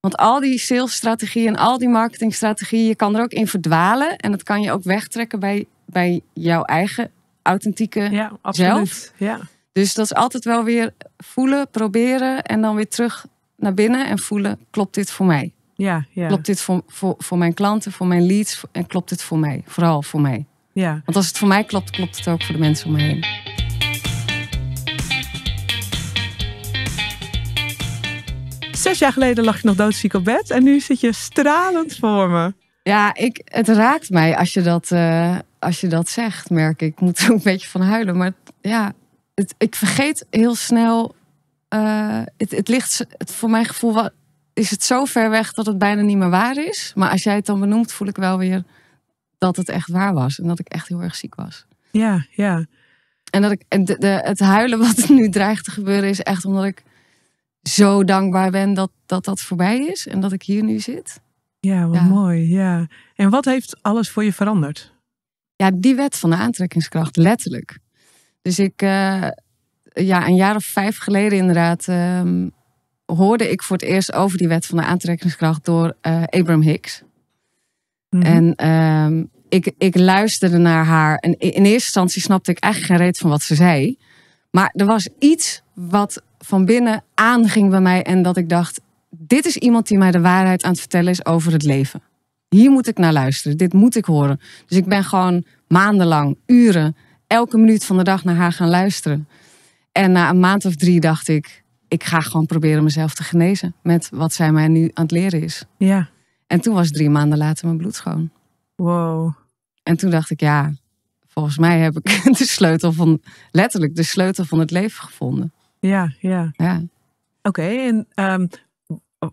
Want al die salesstrategieën en al die marketingstrategieën, je kan er ook in verdwalen. En dat kan je ook wegtrekken bij, bij jouw eigen authentieke ja, absoluut. zelf. Ja. Dus dat is altijd wel weer voelen, proberen en dan weer terug naar binnen en voelen, klopt dit voor mij? Ja, ja. Klopt dit voor, voor, voor mijn klanten, voor mijn leads en klopt dit voor mij? Vooral voor mij. Ja. Want als het voor mij klopt, klopt het ook voor de mensen om me heen. Zes jaar geleden lag je nog doodziek op bed en nu zit je stralend voor me. Ja, ik, het raakt mij als je, dat, eh, als je dat zegt, merk ik. Ik moet er ook een beetje van huilen. Maar ja, het, ik vergeet heel snel. Eh, het, het ligt het, voor mijn gevoel is het zo ver weg dat het bijna niet meer waar is. Maar als jij het dan benoemt, voel ik wel weer dat het echt waar was. En dat ik echt heel erg ziek was. Ja, ja. En dat ik en de, het huilen wat er nu dreigt te gebeuren is echt omdat ik zo dankbaar ben dat, dat dat voorbij is en dat ik hier nu zit. Ja, wat mooi. Ja. En wat heeft alles voor je veranderd? Ja, die wet van de aantrekkingskracht, letterlijk. Dus ik, eh, ja, een jaar of vijf geleden inderdaad, ehm, hoorde ik voor het eerst over die wet van de aantrekkingskracht door eh, Abraham Hicks. Mhm. En ehm, ik, ik luisterde naar haar en in eerste instantie snapte ik eigenlijk geen reet van wat ze zei. Maar er was iets wat van binnen aanging bij mij en dat ik dacht: dit is iemand die mij de waarheid aan het vertellen is over het leven. Hier moet ik naar luisteren, dit moet ik horen. Dus ik ben gewoon maandenlang, uren, elke minuut van de dag naar haar gaan luisteren. En na een maand of drie dacht ik: ik ga gewoon proberen mezelf te genezen met wat zij mij nu aan het leren is. Ja. En toen was drie maanden later mijn bloed schoon. Wow. En toen dacht ik: ja, volgens mij heb ik de sleutel van, letterlijk de sleutel van het leven gevonden. Ja, ja. ja. Oké, en ehm,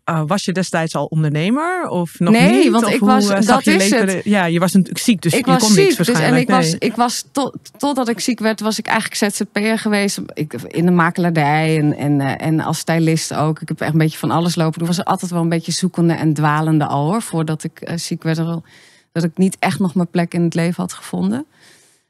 eh, was je destijds al ondernemer of nog nee, niet? Nee, want ik was, eh, dat is het. Ja, je was natuurlijk ziek, dus ik je was kon ziek, niks waarschijnlijk. Dus, en ik was, ik was tot, totdat ik ziek werd, was ik eigenlijk ZZP'er geweest. Ik, in de makelaardij en, en, eh, en als stylist ook. Ik heb echt een beetje van alles lopen. Toen was altijd wel een beetje zoekende en dwalende al hoor. Voordat ik ziek werd, dat ik niet echt nog mijn plek in het leven had gevonden.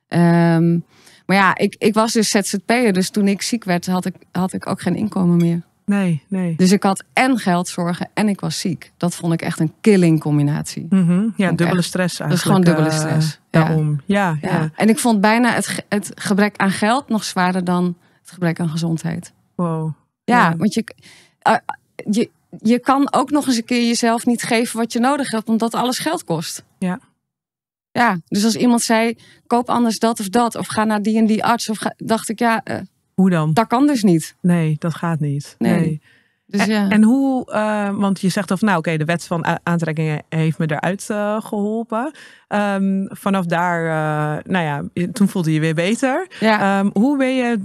Um, maar ja, ik, ik was dus ZZP'er. Dus toen ik ziek werd, had ik, had ik ook geen inkomen meer. Nee, nee. Dus ik had en zorgen en ik was ziek. Dat vond ik echt een killing combinatie. Mm -hmm. Ja, dubbele stress eigenlijk. Dat is gewoon dubbele eh, stress. daarom, ja. Ja, ja. En ik vond bijna het, het gebrek aan geld nog zwaarder dan het gebrek aan gezondheid. Wow. Ja, want je, je, je kan ook nog eens een keer jezelf niet geven wat je nodig hebt, omdat alles geld kost. Ja. Ja, dus als iemand zei, koop anders dat of dat. Of ga naar die en die arts. Of ga, dacht ik, ja, eh, hoe dan? Dat kan dus niet. Nee, dat gaat niet. Nee. Dus en, ja. en hoe, eh, want je zegt of nou oké, de wet van aantrekkingen heeft me eruit uh, geholpen. Ehm, vanaf daar, nou ja, toen voelde je weer beter. Ehm, hoe ben je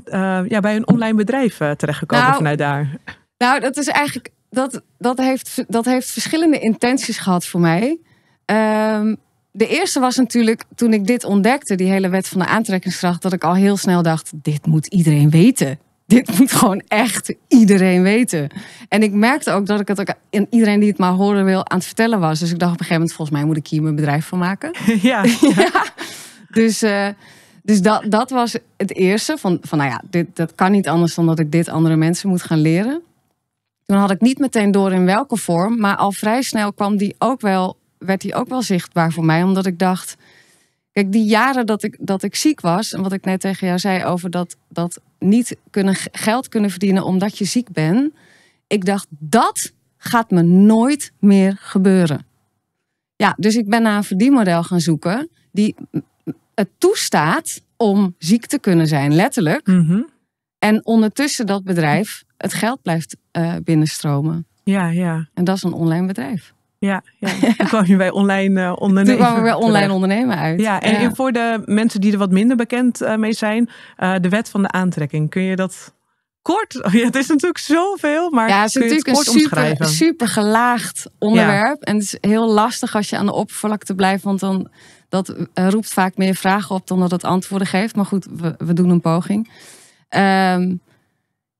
ja, bij een online bedrijf terechtgekomen nou, vanuit daar? Nou, dat is eigenlijk, dat, dat, heeft, dat heeft verschillende intenties gehad voor mij. Ehm, de eerste was natuurlijk toen ik dit ontdekte, die hele wet van de aantrekkingskracht, dat ik al heel snel dacht: dit moet iedereen weten. Dit moet gewoon echt iedereen weten. En ik merkte ook dat ik het ook aan iedereen die het maar horen wil aan het vertellen was. Dus ik dacht op een gegeven moment: volgens mij moet ik hier mijn bedrijf van maken. Ja. Dus, eh, dus dat, dat was het eerste. Van, van nou ja, dit, dat kan niet anders dan dat ik dit andere mensen moet gaan leren. Toen had ik niet meteen door in welke vorm, maar al vrij snel kwam die ook wel werd die ook wel zichtbaar voor mij. Omdat ik dacht, kijk, die jaren dat ik, dat ik ziek was, en wat ik net tegen jou zei over dat, dat niet kunnen, geld kunnen verdienen omdat je ziek bent. Ik dacht, dat gaat me nooit meer gebeuren. Ja, dus ik ben naar een verdienmodel gaan zoeken die het toestaat om ziek te kunnen zijn, letterlijk. Mhm. En ondertussen dat bedrijf het geld blijft eh, binnenstromen. Ja, ja. En dat is een online bedrijf. Ja, ja. toen kwam je bij online eh, ondernemen. Toen kwamen we bij online ondernemen uit. Ja, en, voor de mensen die er wat minder bekend eh, mee zijn, eh, de wet van de aantrekking. Kun je dat kort? Ja, het is natuurlijk zoveel, maar ja, het is natuurlijk het een super, super gelaagd onderwerp. En het is heel lastig als je aan de oppervlakte blijft, want dan dat roept vaak meer vragen op dan dat het antwoorden geeft. Maar goed, we, we doen een poging. Ehm,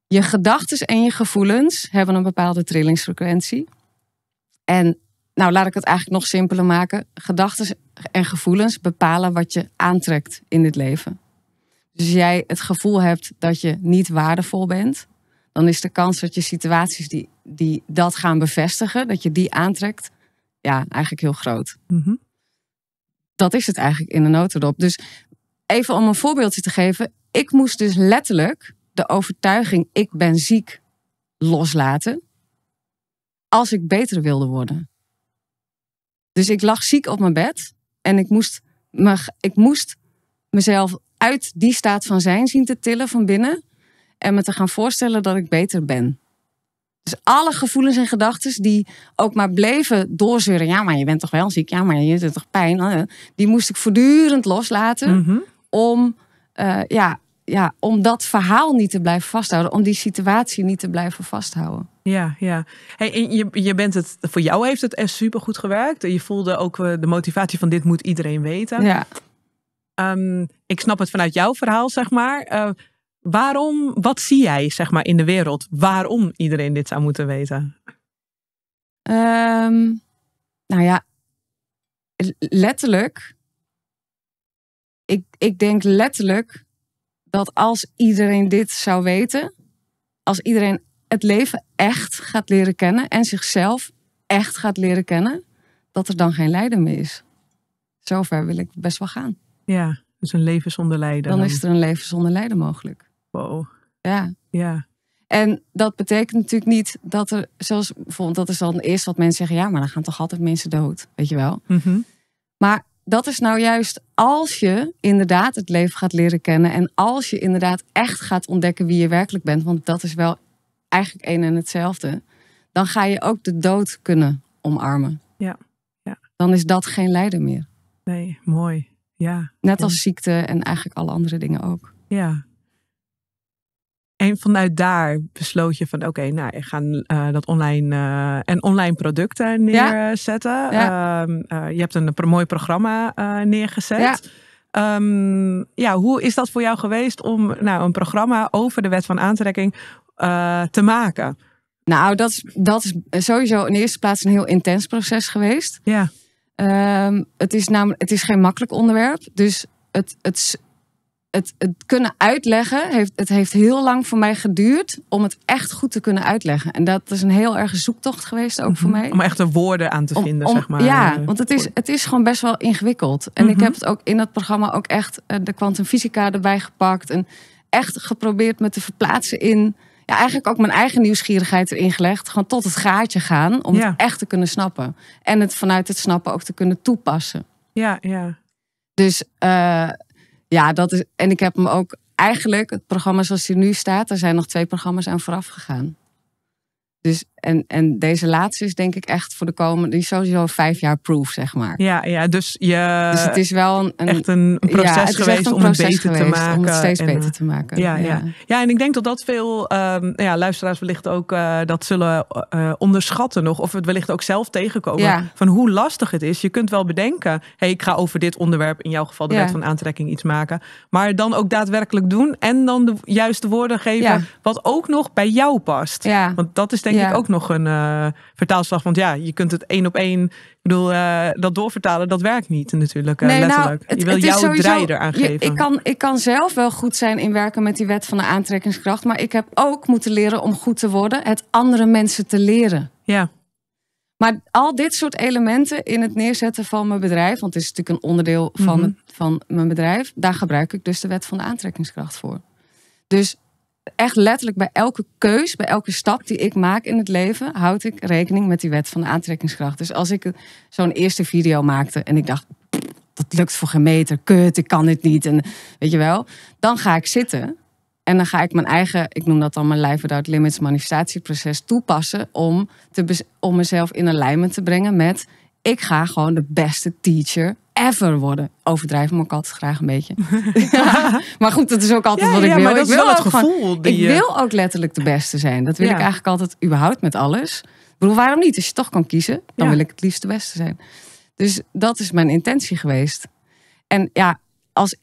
je gedachten en je gevoelens hebben een bepaalde trillingsfrequentie. En nou laat ik het eigenlijk nog simpeler maken. Gedachten en gevoelens bepalen wat je aantrekt in dit leven. Dus als jij het gevoel hebt dat je niet waardevol bent, dan is de kans dat je situaties die, die dat gaan bevestigen, dat je die aantrekt, ja, eigenlijk heel groot. Mhm. Dat is het eigenlijk in de notendop. Dus even om een voorbeeldje te geven. Ik moest dus letterlijk de overtuiging ik ben ziek loslaten als ik beter wilde worden. Dus ik lag ziek op mijn bed. En ik moest, me, ik moest mezelf uit die staat van zijn zien te tillen van binnen. En me te gaan voorstellen dat ik beter ben. Dus alle gevoelens en gedachten die ook maar bleven doorzeuren. Ja, maar je bent toch wel ziek? Ja, maar je hebt toch pijn? Eh, die moest ik voortdurend loslaten. Mhm. Om, eh, ja, ja, om dat verhaal niet te blijven vasthouden. Om die situatie niet te blijven vasthouden. Ja, ja. Hey, je, je bent het, voor jou heeft het echt super goed gewerkt. Je voelde ook eh, de motivatie van dit moet iedereen weten. Ja. Ehm, ik snap het vanuit jouw verhaal, zeg maar. Eh, waarom, wat zie jij, zeg maar, in de wereld? Waarom iedereen dit zou moeten weten? Ehm, nou ja, letterlijk. Ik, ik denk letterlijk dat als iedereen dit zou weten, als iedereen het leven echt gaat leren kennen en zichzelf echt gaat leren kennen, dat er dan geen lijden meer is. Zover wil ik best wel gaan. Ja, dus een leven zonder lijden. Dan, is er een leven zonder lijden mogelijk. Wow. Ja. Ja. En dat betekent natuurlijk niet dat er, zoals bijvoorbeeld, dat is dan eerst wat mensen zeggen, ja, maar dan gaan toch altijd mensen dood, weet je wel. Mm Maar dat is nou juist als je inderdaad het leven gaat leren kennen en als je inderdaad echt gaat ontdekken wie je werkelijk bent, want dat is wel eigenlijk één en hetzelfde, dan ga je ook de dood kunnen omarmen. Ja. ja. Dan is dat geen lijden meer. Nee, mooi. Ja. Net als ziekte en eigenlijk alle andere dingen ook. Ja. En vanuit daar besloot je van oké, nou, ik ga eh, dat online eh, en online producten neerzetten. Ja. Ehm, eh, je hebt een, een mooi programma neergezet. Ja. Ehm, ja, hoe is dat voor jou geweest om nou, een programma over de wet van aantrekking eh, te maken? Nou, dat is, dat is sowieso in de eerste plaats een heel intens proces geweest. Ja. Ehm, het, is namelijk, het is geen makkelijk onderwerp. Dus het, het, het, kunnen uitleggen, heeft, het heeft heel lang voor mij geduurd om het echt goed te kunnen uitleggen. En dat is een heel erg zoektocht geweest ook voor mhm. mij. Om echt de woorden aan te vinden, zeg maar. Ja, want het is, het is gewoon best wel ingewikkeld. En ik mhm. heb het ook in dat programma ook echt eh, de kwantumfysica erbij gepakt. En echt geprobeerd me te verplaatsen in... Ja, eigenlijk ook mijn eigen nieuwsgierigheid erin gelegd. Gewoon tot het gaatje gaan om het echt te kunnen snappen. En het vanuit het snappen ook te kunnen toepassen. Ja, ja. Dus... Eh, ja, dat is. En ik heb hem ook eigenlijk, het programma zoals hij nu staat, er zijn nog twee programma's aan vooraf gegaan. Dus en, en deze laatste is denk ik echt voor de komende, die sowieso vijf jaar proof, zeg maar. Ja, ja dus, je, dus het is wel een, echt een proces geweest om het beter te maken. steeds beter eh, te maken. Ja, ja, ja. en ik denk dat dat veel ehm, nou ja, luisteraars wellicht ook eh, dat zullen eh, onderschatten nog. Of het wellicht ook zelf tegenkomen van hoe lastig het is. Je kunt wel bedenken, hey, ik ga over dit onderwerp, in jouw geval de wet van aantrekking, iets maken. Maar dan ook daadwerkelijk doen en dan de juiste woorden geven wat ook nog bij jou past. Want dat is denk ik ook nog een eh, vertaalslag. Want ja, je kunt het één op één. Ik bedoel, eh, dat doorvertalen, dat werkt niet natuurlijk. Eh, nou, letterlijk. je wil jouw sowieso, draai aan geven. ik, kan, ik kan zelf wel goed zijn in werken met die wet van de aantrekkingskracht. Maar ik heb ook moeten leren om goed te worden. Het andere mensen te leren. Ja. Maar al dit soort elementen in het neerzetten van mijn bedrijf, want het is natuurlijk een onderdeel van, mhm. van mijn bedrijf, daar gebruik ik dus de wet van de aantrekkingskracht voor. Dus echt letterlijk bij elke keus, bij elke stap die ik maak in het leven, houd ik rekening met die wet van de aantrekkingskracht. Dus als ik zo'n eerste video maakte en ik dacht, dat lukt voor geen meter, kut, ik kan dit niet, en weet je wel, dan ga ik zitten en dan ga ik mijn eigen, ik noem dat dan mijn Life Without Limits manifestatieproces toepassen om, te, om mezelf in alignment te brengen met, ik ga gewoon de beste teacher Ever worden. Overdrijf me altijd graag een beetje. maar goed, dat is ook altijd wat ik wil. ik wil het gevoel. die, ik wil ook letterlijk de beste zijn. Dat wil ik eigenlijk altijd überhaupt met alles. Ik bedoel, waarom niet? Als je toch kan kiezen, dan wil ik het liefst de beste zijn. Dus dat is mijn intentie geweest. En ja, als,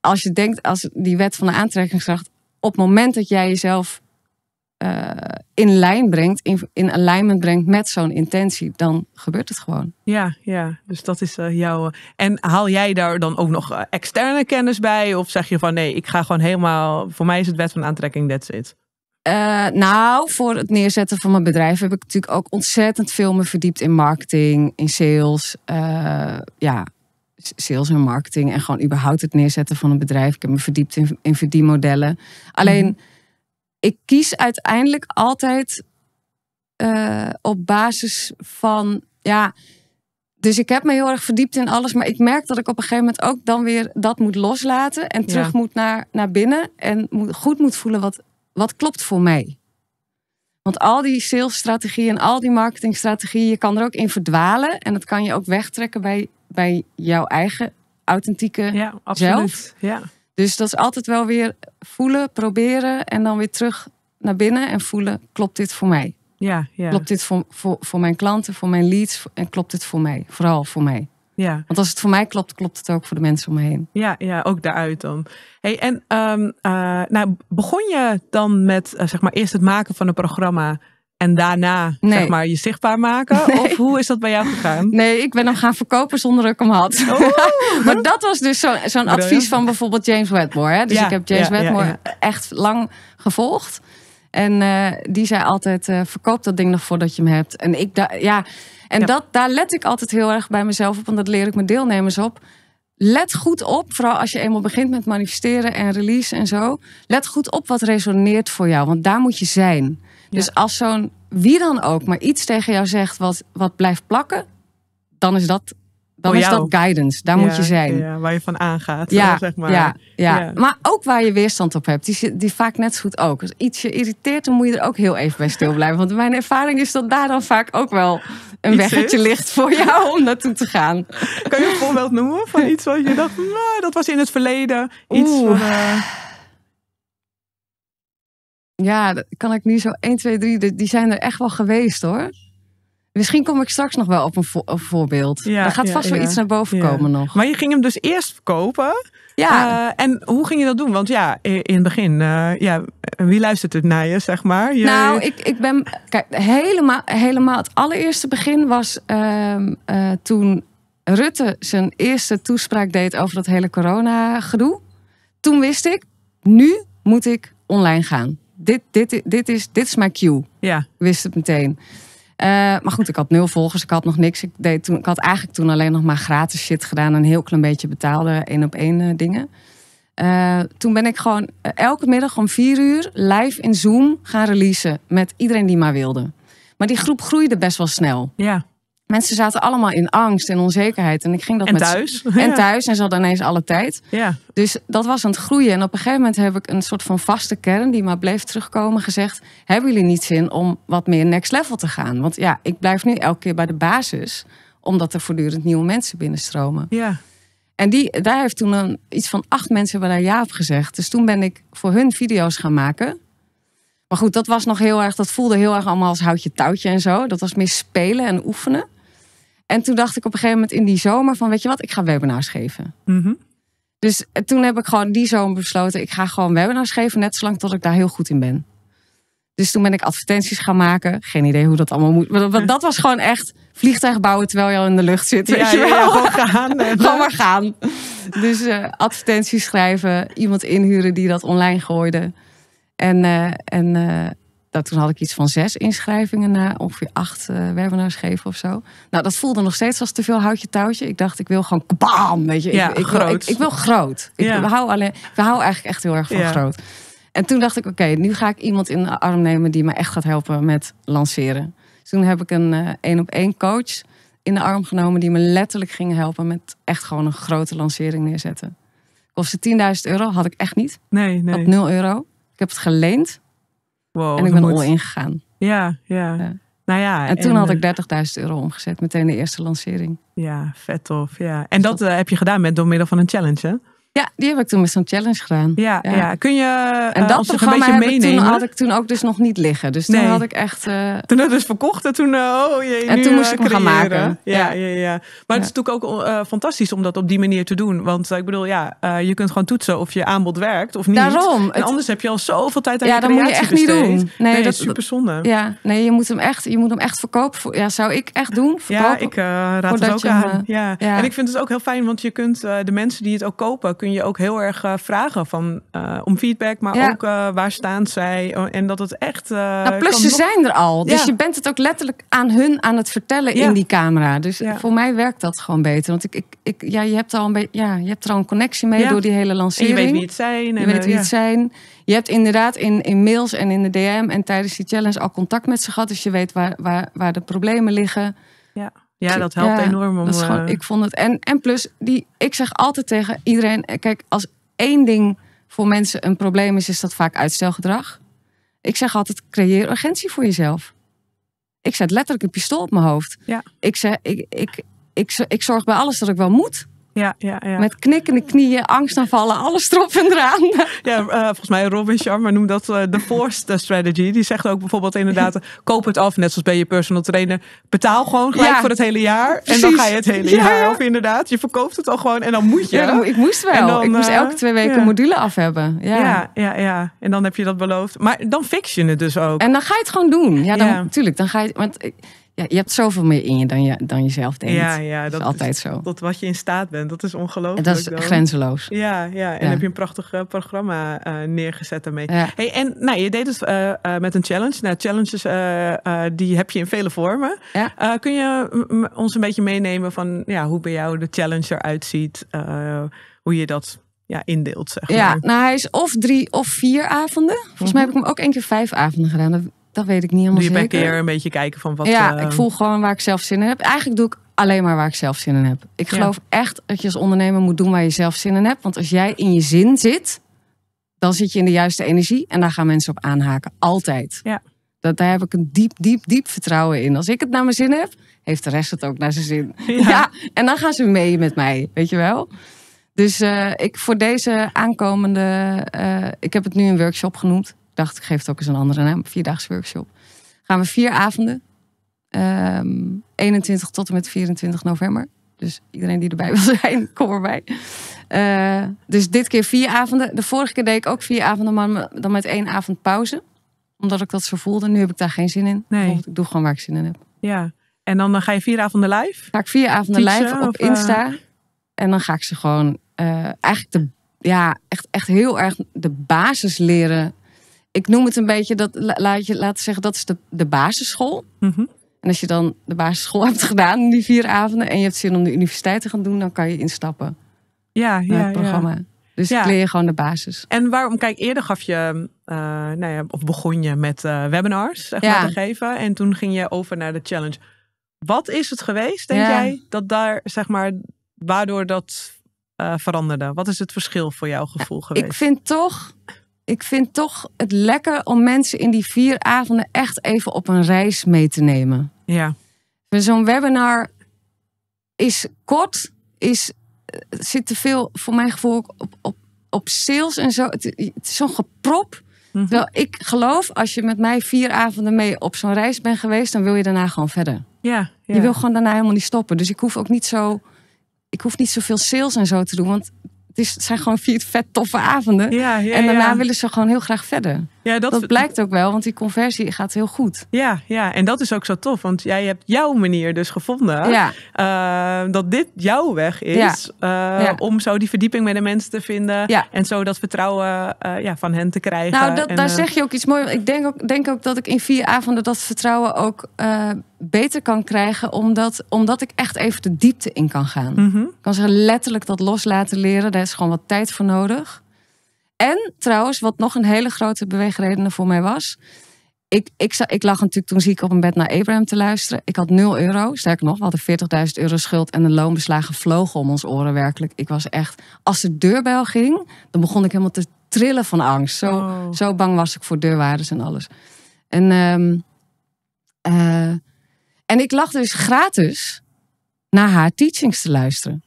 als je denkt, als die wet van de aantrekkingskracht... op het moment dat jij jezelf eh, in lijn brengt, in, alignment brengt met zo'n intentie, dan gebeurt het gewoon. Ja, ja. dus dat is uh, jouw. Eh, en haal jij daar dan ook nog externe kennis bij? Of zeg je van nee, ik ga gewoon helemaal. Voor mij is het wet van aantrekking, that's it. Uh, nou, voor het neerzetten van mijn bedrijf heb ik natuurlijk ook ontzettend veel me verdiept in marketing, in sales. ja, sales en marketing en gewoon überhaupt het neerzetten van een bedrijf. Ik heb me verdiept in, in verdienmodellen. Alleen. Mhm ik kies uiteindelijk altijd eh, op basis van ja. Dus ik heb me heel erg verdiept in alles. Maar ik merk dat ik op een gegeven moment ook dan weer dat moet loslaten. En terug moet naar, naar binnen. En moet, goed moet voelen wat, wat klopt voor mij. Want al die salesstrategieën en al die marketingstrategieën, je kan er ook in verdwalen. En dat kan je ook wegtrekken bij, bij jouw eigen authentieke ja, absoluut. zelf. Ja. Dus dat is altijd wel weer voelen, proberen en dan weer terug naar binnen en voelen, klopt dit voor mij? Ja, ja. Klopt dit voor, voor, mijn klanten, voor mijn leads en klopt dit voor mij? Vooral voor mij. Ja. Want als het voor mij klopt, klopt het ook voor de mensen om me heen. Ja, ja ook daaruit dan. Hey, en ehm, eh, nou, begon je dan met eh, zeg maar eerst het maken van een programma en daarna zeg maar je zichtbaar maken? Of hoe is dat bij jou gegaan? Nee, ik ben hem gaan verkopen zonder dat ik hem had. Oh. maar dat was dus zo'n advies van bijvoorbeeld James Wedmore. Hè? Dus ik heb James Wedmore echt lang gevolgd. En eh, die zei altijd: eh, verkoop dat ding nog voordat je hem hebt. En ik ja, en dat, daar let ik altijd heel erg bij mezelf op. En dat leer ik mijn deelnemers op. Let goed op, vooral als je eenmaal begint met manifesteren en release en zo. Let goed op wat resoneert voor jou, want daar moet je zijn. Dus als zo'n wie dan ook maar iets tegen jou zegt wat, wat blijft plakken, dan is dat dan is dat guidance. Daar moet je zijn. Ja, waar je van aangaat. Ja, zeg maar. Ja, ja, maar ook waar je weerstand op hebt. Die, die vaak net zo goed ook. Als iets je irriteert, dan moet je er ook heel even bij stil blijven. Want mijn ervaring is dat daar dan vaak ook wel een weggetje ligt voor jou om naartoe te gaan. Kan je een voorbeeld noemen van iets wat je dacht, nou, dat was in het verleden. Iets van... Eh, ja, kan ik nu zo 1, 2, 3. Die zijn er echt wel geweest hoor. Misschien kom ik straks nog wel op een, voorbeeld. Ja, er gaat vast wel iets naar boven komen nog. Maar je ging hem dus eerst verkopen. Ja. Eh, en hoe ging je dat doen? Want ja, in het begin, eh, ja, wie luistert het naar je, zeg maar? Nou, ik, ik ben, kijk, helemaal, helemaal het allereerste begin was ehm, eh, toen Rutte zijn eerste toespraak deed over dat hele corona-gedoe. Toen wist ik, nu moet ik online gaan dit, dit, dit, is, dit is mijn cue. Ja. Ik wist het meteen. Eh, maar goed, ik had nul volgers, ik had nog niks. Ik, deed toen, ik had eigenlijk toen alleen nog maar gratis shit gedaan. Een heel klein beetje betaalde één op één eh, dingen. Eh, toen ben ik gewoon elke middag om vier uur live in Zoom gaan releasen. Met iedereen die maar wilde. Maar die groep groeide best wel snel. Ja. Mensen zaten allemaal in angst en onzekerheid. En ik ging dat en thuis. En thuis. En ze hadden ineens alle tijd. Ja. Dus dat was aan het groeien. En op een gegeven moment heb ik een soort van vaste kern... die maar bleef terugkomen, gezegd... hebben jullie niet zin om wat meer next level te gaan? Want ja, ik blijf nu elke keer bij de basis... omdat er voortdurend nieuwe mensen binnenstromen. Ja. En die, daar heeft toen een, iets van acht mensen bij daar ja op gezegd. Dus toen ben ik voor hun video's gaan maken... Maar goed, dat was nog heel erg. Dat voelde heel erg allemaal als houtje touwtje en zo. Dat was meer spelen en oefenen. En toen dacht ik op een gegeven moment in die zomer van, weet je wat, ik ga webinars geven. Mhm. Dus eh, toen heb ik gewoon die zomer besloten, ik ga gewoon webinars geven, net zolang tot ik daar heel goed in ben. Dus toen ben ik advertenties gaan maken. Geen idee hoe dat allemaal moet. Want dat was gewoon echt vliegtuig bouwen terwijl je al in de lucht zit. Weet ja, je wel? Ja, gewoon gaan. Eh. gewoon maar gaan. Dus eh, advertenties schrijven. Iemand inhuren die dat online gooide. En, en, toen had ik iets van zes inschrijvingen na ongeveer acht uh, webinars geven of zo. Nou, dat voelde nog steeds als te veel houtje touwtje. Ik dacht, ik wil gewoon kabam, weet je. ik, groot. Wil, ik, wil groot. Ja. Ik, hou alleen, hou eigenlijk echt heel erg van groot. En toen dacht ik, oké, nu ga ik iemand in de arm nemen die me echt gaat helpen met lanceren. Dus toen heb ik een één-op-één eh, coach in de arm genomen die me letterlijk ging helpen met echt gewoon een grote lancering neerzetten. Kostte 10.000 euro, had ik echt niet. Nee, nee. Had 0 euro. Ik heb het geleend en ik ben moet... ingegaan. Ja, ja, Nou ja, en toen had ik 30.000 eh, euro omgezet, meteen de eerste lancering. Ja, vet tof. Ja. En dat, dat eh, heb je gedaan met door middel van een challenge, hè? Ja, die heb ik toen met zo'n challenge gedaan. Ja, ja. kun je en eh, dat als een beetje meenemen? Toen, had ik toen ook dus nog niet liggen. Dus toen had ik echt. Uh... Toen het dus verkocht en toen. Eh, oh jee, en toen moest ik hem gaan maken. Ja, ja, ja. Maar het is natuurlijk ook fantastisch om dat op die manier te doen. Want ik bedoel, ja, je kunt gewoon toetsen of je aanbod werkt of niet. Daarom. En anders heb je al zoveel tijd aan ja, je creatie Ja, dat moet je echt niet doen. Nee, dat is super zonde. Ja, nee, je moet hem echt, je moet hem echt verkopen. Ja, zou ik echt doen? Verkopen, ja, ik raad het ook aan. ja. En ik vind het ook heel fijn, want je kunt de mensen die het ook kopen kun je ook heel erg eh, vragen van, eh, om feedback, maar ook eh, waar staan zij en dat het echt. Nou, plus, ze zijn er al. Dus je bent het ook letterlijk aan hun aan het vertellen in die camera. Dus voor mij werkt dat gewoon beter. Want ik, ik, ik, ja, je, hebt al een ja, je hebt er al een connectie mee door die hele lancering. je weet wie het zijn. je weet wie het zijn. Je hebt inderdaad in, in mails en in de DM en tijdens die challenge al contact met ze gehad. Dus je weet waar, waar, waar de problemen liggen. Ja. Ja, dat helpt enorm. Om, gewoon, eh, ik vond het. En, en plus, die, ik zeg altijd tegen iedereen: eh, kijk, als één ding voor mensen een probleem is, is dat vaak uitstelgedrag. Ik zeg altijd: creëer urgentie voor jezelf. Ik zet letterlijk een pistool op mijn hoofd. Ja. Ik, zeg, ik, ik, ik, ik, zorg bij alles dat ik wel moet. Ja, ja, ja. Met knikkende knieën, angstaanvallen, alles erop en eraan. Ja, eh, volgens mij Robin Sharma noemt dat eh, de Force forced eh, strategy. Die zegt ook bijvoorbeeld inderdaad, koop het af. Net zoals bij je personal trainer. Betaal gewoon gelijk voor het hele jaar. En dan ga je het hele jaar. Of inderdaad, je verkoopt het al gewoon en dan moet je. Ja, ik moest wel. ik moest elke twee weken een module af hebben. Ja. Ja, ja, En dan heb je dat beloofd. Maar dan fix je het dus ook. En dan ga je het gewoon doen. Ja, dan, natuurlijk. Dan ga je, want ja, je hebt zoveel meer in je dan, je, dan jezelf denkt. Ja, ja dat, is altijd zo. Dat wat je in staat bent, dat is ongelooflijk. En dat is grenzeloos. Ja, ja. En heb je een prachtig eh, programma eh, neergezet daarmee. Ja. Hey, en nou, je deed het eh, met een challenge. Nou, challenges die heb je in vele vormen. Ja. kun je ons een beetje meenemen van ja, hoe bij jou de challenge eruit ziet? hoe je dat ja, indeelt, zeg maar. Ja, nou hij is of drie of vier avonden. Volgens mij heb ik mhm. hem ook één keer vijf avonden gedaan. Dat weet ik niet helemaal Doe je zeker. keer een beetje kijken van wat... Ja, eh, ik voel gewoon waar ik zelf zin in heb. Eigenlijk doe ik alleen maar waar ik zelf zin in heb. Ik geloof echt dat je als ondernemer moet doen waar je zelf zin in hebt. Want als jij in je zin zit, dan zit je in de juiste energie. En daar gaan mensen op aanhaken. Altijd. Ja. Dat, daar heb ik een diep, diep, diep vertrouwen in. Als ik het naar mijn zin heb, heeft de rest het ook naar zijn zin. Ja, en dan gaan ze mee met mij, weet je wel. Dus eh, ik voor deze aankomende, uh, ik heb het nu een workshop genoemd dacht, ik geef het ook eens een andere naam. Vierdaagse workshop. Gaan we vier avonden. 21 ehm, tot en met 24 november. Dus iedereen die erbij wil zijn, kom erbij. Eh, dus dit keer vier avonden. De vorige keer deed ik ook vier avonden, maar dan met één avond pauze. Omdat ik dat zo voelde. Nu heb ik daar geen zin in. Nee. ik doe gewoon waar ik zin in heb. Ja. En dan ga je vier avonden live? Ga ik vier avonden live op eh. Insta. En dan ga ik ze gewoon eh, eigenlijk de, ja, echt, echt heel erg de basis leren ik noem het een beetje, dat, laat je laten zeggen, dat is de, de basisschool. Mhm. En als je dan de basisschool hebt gedaan in die vier avonden en je hebt zin om de universiteit te gaan doen, dan kan je instappen. Ja, ja, het programma. Dus ja. leer je gewoon de basis. En waarom, kijk, eerder gaf je, eh, nou ja, of begon je met eh, webinars zeg te geven. En toen ging je over naar de challenge. Wat is het geweest, denk jij, dat daar, zeg maar, waardoor dat eh, veranderde? Wat is het verschil voor jouw gevoel geweest? Ik vind toch ik vind toch het lekker om mensen in die vier avonden echt even op een reis mee te nemen. Ja. Zo'n webinar is kort, is, eh, zit te veel voor mijn gevoel op, op, op sales en zo. Het, is zo'n geprop. Mhm. Wel, ik geloof, als je met mij vier avonden mee op zo'n reis bent geweest, dan wil je daarna gewoon verder. Ja, ja, Je wil gewoon daarna helemaal niet stoppen. Dus ik hoef ook niet zo. Ik hoef niet zoveel sales en zo te doen. Want het, is, het zijn gewoon vier vet toffe avonden. en daarna willen ze gewoon heel graag verder. Ja, dat, blijkt ook wel, want die conversie gaat heel goed. Ja, ja, en dat is ook zo tof, want jij hebt jouw manier dus gevonden. Ja. Eh, dat dit jouw weg is eh, ja. om zo die verdieping met de mensen te vinden. Ja. En zo dat vertrouwen eh, ja, van hen te krijgen. Nou, dat, daar zeg je ook iets moois. Ik denk ook, denk ook dat ik in vier avonden dat vertrouwen ook beter kan krijgen, omdat, omdat ik echt even de diepte in kan gaan. Mhm. Ik kan ze letterlijk dat loslaten leren. Daar is gewoon wat tijd voor nodig. En trouwens, wat nog een hele grote beweegreden voor mij was. Ik, ik, ik lag natuurlijk toen ziek op een bed naar Abraham te luisteren. Ik had 0 euro. Sterker nog, we hadden 40.000 euro schuld. En de loonbeslagen vlogen om ons oren werkelijk. Ik was echt... Als de deurbel ging, dan begon ik helemaal te trillen van angst. Zo, oh. zo bang was ik voor deurwaardes en alles. En, ehm, eh, en ik lag dus gratis naar haar teachings te luisteren.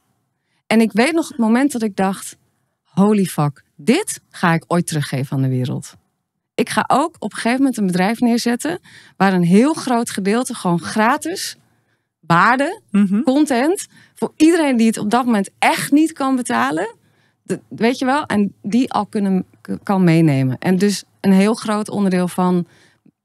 En ik weet nog het moment dat ik dacht holy fuck, dit ga ik ooit teruggeven aan de wereld. Ik ga ook op een gegeven moment een bedrijf neerzetten waar een heel groot gedeelte gewoon gratis waarde, mhm. content, voor iedereen die het op dat moment echt niet kan betalen, weet je wel, en die al kunnen, kan meenemen. En dus een heel groot onderdeel van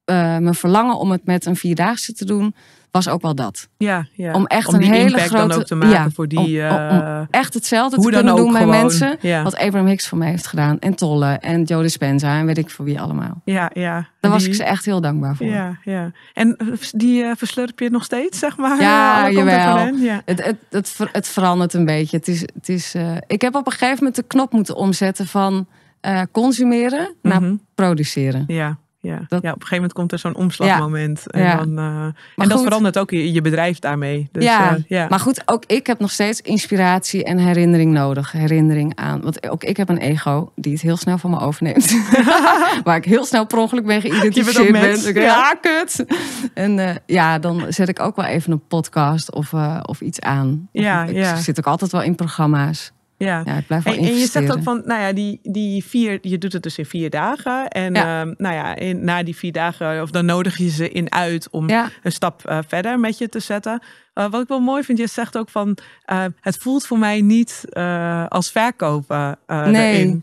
eh, mijn verlangen om het met een vierdaagse te doen, was ook wel dat. Ja, ja. Om echt een hele grote... dan ook te maken ja, voor die... Eh, echt hetzelfde te kunnen doen bij mensen. Ja. Wat Abraham Hicks voor mij heeft gedaan. En Tolle en Joe Dispenza en weet ik voor wie allemaal. Ja, ja. Daar was ik ze echt heel dankbaar voor. Ja, ja. En eh, die uh, verslurp je nog steeds, zeg maar? Ja, jawel. Ja. Het, het, het, het, verandert een beetje. Het is, het is, ik heb op een gegeven moment de knop moeten omzetten van... consumeren naar mhm. produceren. Ja. Ja. ja, op een gegeven moment komt er zo'n omslagmoment. En, Dan, eh, en dat verandert ook je, je bedrijf daarmee. Dus, ja. Eh, ja. maar goed, ook ik heb nog steeds inspiratie en herinnering nodig. Herinnering aan. Want ook ik heb een ego die het heel snel van me overneemt. Waar ik heel snel per ongeluk mee geïdentificeerd ben. Okay, ja, ah, kut. En eh, ja, dan zet ik ook wel even een podcast of, of iets aan. Of, ik zit ook altijd wel in programma's. Ja, ik blijf en, je zegt ook van, nou ja, die, die vier, je doet het dus in vier dagen. En ehm, nou ja, in, na die vier dagen, of dan nodig je ze in uit om een stap eh, verder met je te zetten. Eh, wat ik wel mooi vind, je zegt ook van, eh, het voelt voor mij niet als verkopen nee.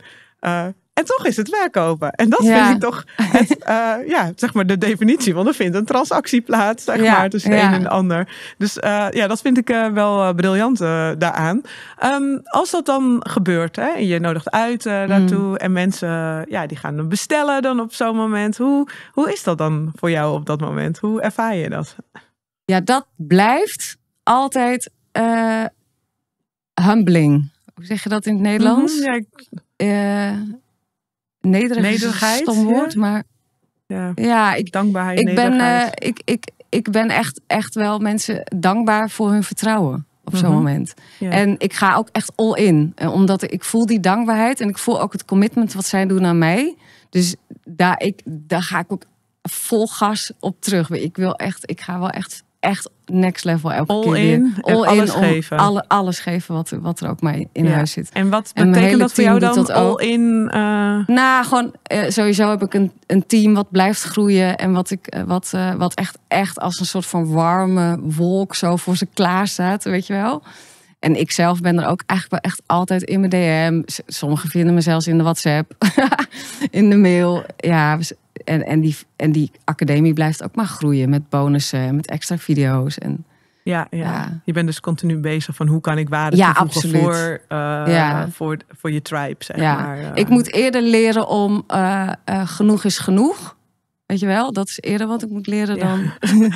En toch is het verkopen. En dat vind ik toch het, eh, ja, zeg maar de definitie. Want er vindt een transactie plaats zeg maar, tussen ja. een en ander. Dus eh, ja, dat vind ik eh, wel briljant daaraan. Ehm, als dat dan gebeurt hè, en je nodigt uit mm. daartoe en mensen ja, die gaan hem bestellen dan op zo'n moment. Hoe, hoe is dat dan voor jou op dat moment? Hoe ervaar je dat? Ja, dat blijft altijd humbling. Hoe zeg je dat in het Nederlands? Mhm, ja, Nederig, Nederigheid, stom woord, maar ja, ja ik, dankbaarheid, ik ben, eh, ik, ik, ik ben echt, echt wel mensen dankbaar voor hun vertrouwen op zo'n mhm. moment. En ik ga ook echt all in, eh, omdat ik voel die dankbaarheid en ik voel ook het commitment wat zij doen aan mij. Dus daar, ik, daar ga ik ook vol gas op terug. Ik wil echt, ik ga wel echt echt next level elke keer alles geven. Alle, alles geven wat, wat er ook maar in huis zit. En wat betekent dat voor jou dan, dat all in? Eh, nou, gewoon eh, sowieso heb ik een, een team wat blijft groeien. En wat, ik, eh, wat, wat echt, echt als een soort van warme wolk zo voor ze klaar staat, weet je wel. En ik zelf ben er ook eigenlijk wel echt altijd in mijn DM. Sommigen vinden me zelfs in de WhatsApp, in de mail. Ja, en, en, die, en die academie blijft ook maar groeien met bonussen en met extra video's. En, ja, ja, je bent dus continu bezig van hoe kan ik waarde ja, voor, eh, voor, voor je tribe, zeg maar. Eh. Ik moet eerder leren om eh, genoeg is genoeg. Weet je wel, dat is eerder wat ik moet leren dan...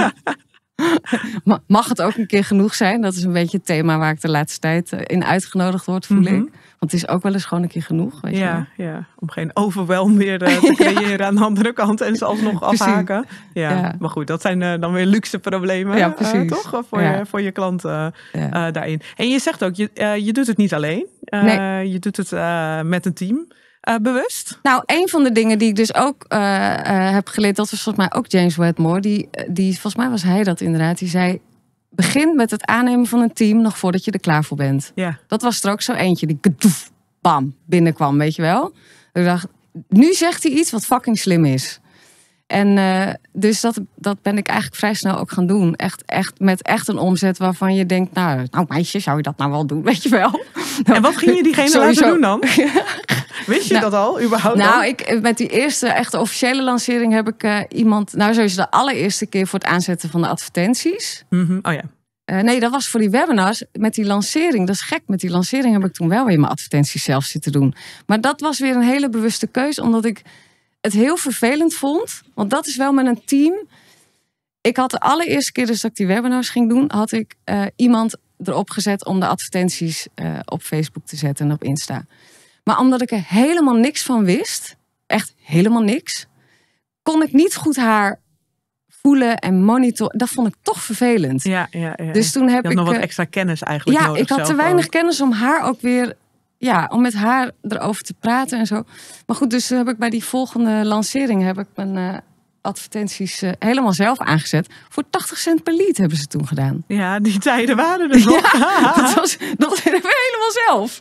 Mag het ook een keer genoeg zijn? Dat is een beetje het thema waar ik de laatste tijd eh, in uitgenodigd word, voel mhm. ik. Want het is ook wel eens gewoon een keer genoeg. Weet ja, je ja, om geen overweld meer eh, te creëren aan de andere kant en zelfs nog afhaken. Ja, Maar goed, dat zijn eh, dan weer luxe problemen. Ja, toch? voor, je, voor je klanten daarin. En je zegt ook, je, je doet het niet alleen. Nee. Je doet het met een team. Eh, bewust? Nou, een van de dingen die ik dus ook eh, eh, heb geleerd, dat was volgens mij ook James Wedmore. Die, die, volgens mij was hij dat inderdaad. Die zei, begin met het aannemen van een team nog voordat je er klaar voor bent. Ja. Dat was er ook zo eentje die bam binnenkwam, weet je wel. Ik dacht, nu zegt hij iets wat fucking slim is. En eh, dus dat, dat ben ik eigenlijk vrij snel ook gaan doen. Echt, echt, met echt een omzet waarvan je denkt, nou, nou meisje, zou je dat nou wel doen, weet je wel. en wat ging je diegene laten doen dan? Wist je nou, dat al, überhaupt? Nou, ik, eh, met die eerste echte officiële lancering heb ik eh, iemand... Nou, sowieso de allereerste keer voor het aanzetten van de advertenties. Mhm, oh ja. nee, dat was voor die webinars met die lancering. Dat is gek. Met die lancering heb ik toen wel weer mijn advertenties zelf zitten doen. Maar dat was weer een hele bewuste keus, omdat ik het heel vervelend vond, want dat is wel met een team. Ik had de allereerste keer dus dat ik die webinars ging doen, had ik eh, iemand erop gezet om de advertenties eh, op Facebook te zetten en op Insta. Maar omdat ik er helemaal niks van wist, echt helemaal niks, kon ik niet goed haar voelen en monitoren. Dat vond ik toch vervelend. Ja, ja, ja. Dus toen heb ik nog wat eh, extra kennis eigenlijk. Ja, nodig ik had te weinig kennis om haar ook weer ja, om met haar erover te praten en zo. Maar goed, dus heb ik bij die volgende lancering heb ik mijn eh, advertenties eh, helemaal zelf aangezet. Voor 80 cent per lied hebben ze toen gedaan. Ja, die tijden waren er nog. dat, was, dat helemaal zelf.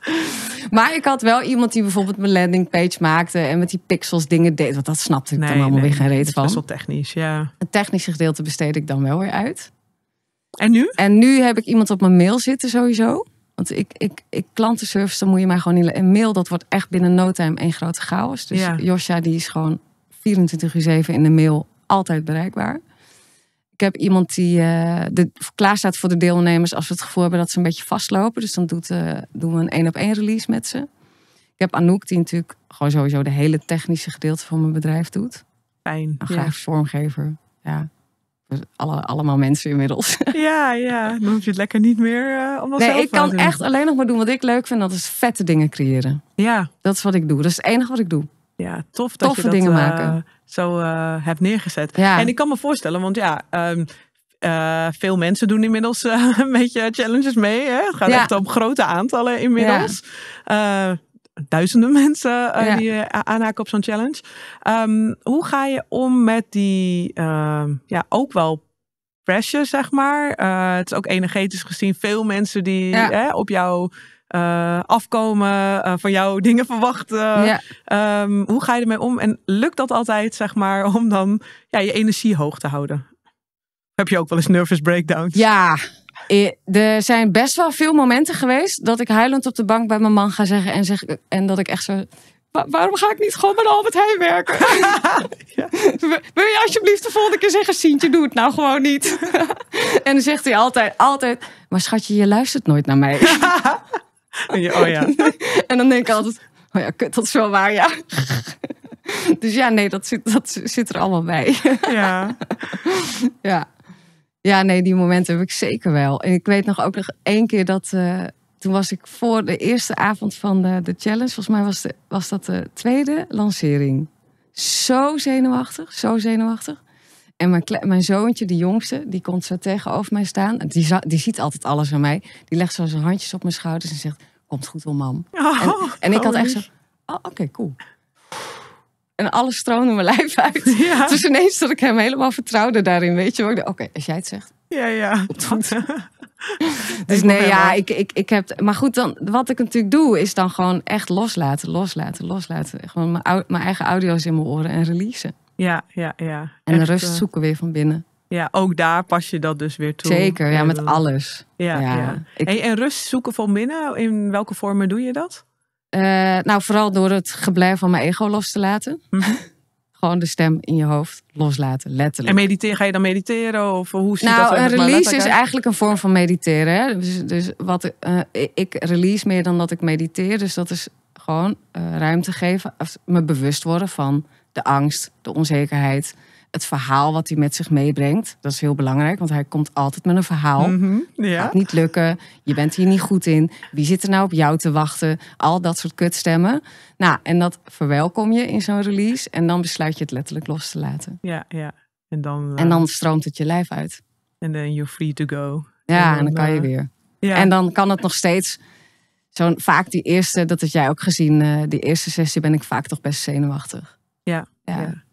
Maar ik had wel iemand die bijvoorbeeld mijn landingpage maakte en met die pixels dingen deed. Want dat snapte ik dan allemaal weer geen reet van. Best wel technisch, ja. Het technische gedeelte besteed ik dan wel weer uit. En nu? En nu heb ik iemand op mijn mail zitten sowieso. Want ik, ik, ik klantenservice, dan moet je mij gewoon niet... Een mail, dat wordt echt binnen no time één grote chaos. Dus ja. Josja, die is gewoon 24 uur 7 in de mail altijd bereikbaar. Ik heb iemand die eh, de, klaar staat voor de deelnemers als we het gevoel hebben dat ze een beetje vastlopen. Dus dan doet, eh, doen we een één op één release met ze. Ik heb Anouk, die natuurlijk gewoon sowieso de hele technische gedeelte van mijn bedrijf doet. Fijn. Een graag ja. vormgever. Ja. Dus alle, allemaal mensen inmiddels. Ja, ja. Dan hoef je het lekker niet meer uh, eh, allemaal nee, ik kan echt alleen nog maar doen wat ik leuk vind. Dat is vette dingen creëren. Ja. Dat is wat ik doe. Dat is het enige wat ik doe. Ja, tof dat Toffe je dat, dingen eh, zo uh, hebt neergezet. Ja. En ik kan me voorstellen, want ja... Ehm, veel mensen doen inmiddels een beetje challenges mee. Hè? Het gaat echt om grote aantallen inmiddels. Ja duizenden mensen eh, die uh, aanhaken op zo'n challenge. Ehm, hoe ga je om met die, ehm, ja, ook wel pressure, zeg maar. Eh, het is ook energetisch gezien veel mensen die op jou afkomen, van jou dingen verwachten. Ehm, hoe ga je ermee om? En lukt dat altijd, zeg maar, om dan ja, je energie hoog te houden? Heb je ook wel eens nervous breakdowns? Ja, eh, er zijn best wel veel momenten geweest dat ik huilend op de bank bij mijn man ga zeggen en, zeg, en dat ik echt zo. waarom ga ik niet gewoon met al Albert Heijn werken? Wil je alsjeblieft de volgende keer zeggen, 'Sintje, doe het nou gewoon niet. en dan zegt hij altijd, altijd, maar schatje, je luistert nooit naar mij. oh ja. en dan denk ik altijd, oh ja, kut, dat is wel waar, ja. dus ja, nee, dat zit, dat zit er allemaal bij. ja. Ja. Ja, nee, die momenten heb ik zeker wel. En ik weet nog ook nog één keer dat. Eh, toen was ik voor de eerste avond van de, de challenge. Volgens mij was, was dat de tweede lancering. Zo zenuwachtig, zo zenuwachtig. En mijn, mijn zoontje, de jongste, die komt zo tegenover mij staan. die, die ziet altijd alles aan mij. Die legt zo zijn handjes op mijn schouders en zegt: Komt goed wel, mam. Oh, en, en, ik had echt zo: oh, Oké, okay, cool en alles stroomde mijn lijf uit. Ja. Dus dat ik hem helemaal vertrouwde daarin, weet je wel. Oké, als jij het zegt. Ja, ja. dus nee, ja, ik, ik, ik heb... Maar goed, dan, wat ik natuurlijk doe, is dan gewoon echt loslaten, loslaten, loslaten. Gewoon mijn, mijn eigen audio's in mijn oren en releasen. Ja, ja, ja. En rust eh, zoeken weer van binnen. Ja, ook daar pas je dat dus weer toe. Zeker, ja, met alles. Ja, ja. en rust zoeken van binnen, in welke vormen doe je dat? Eh, nou, vooral door het geblijf van mijn ego los te laten. Mhm. Gewoon de stem in je hoofd loslaten, letterlijk. En mediteer, ga je dan mediteren? Of hoe ziet nou, een release is eigenlijk een vorm van mediteren. Hè? Dus, dus wat, eh, ik release meer dan dat ik mediteer. Dus dat is gewoon eh, ruimte geven, me bewust worden van de angst, de onzekerheid, het verhaal wat hij met zich meebrengt. Dat is heel belangrijk, want hij komt altijd met een verhaal. Mm Gaat niet lukken, je bent hier niet goed in. Wie zit er nou op jou te wachten? Al dat soort kutstemmen. Nou, en dat verwelkom je in zo'n release. En dan besluit je het letterlijk los te laten. Ja, ja. En dan, en dan eh, stroomt het je lijf uit. En dan you're free to go. Ja, en dan, kan je eh, weer. Ja. En dan kan het nog steeds zo'n vaak die eerste, dat had jij ook gezien, uh, die eerste sessie ben ik vaak toch best zenuwachtig. Ja. Ja. ja.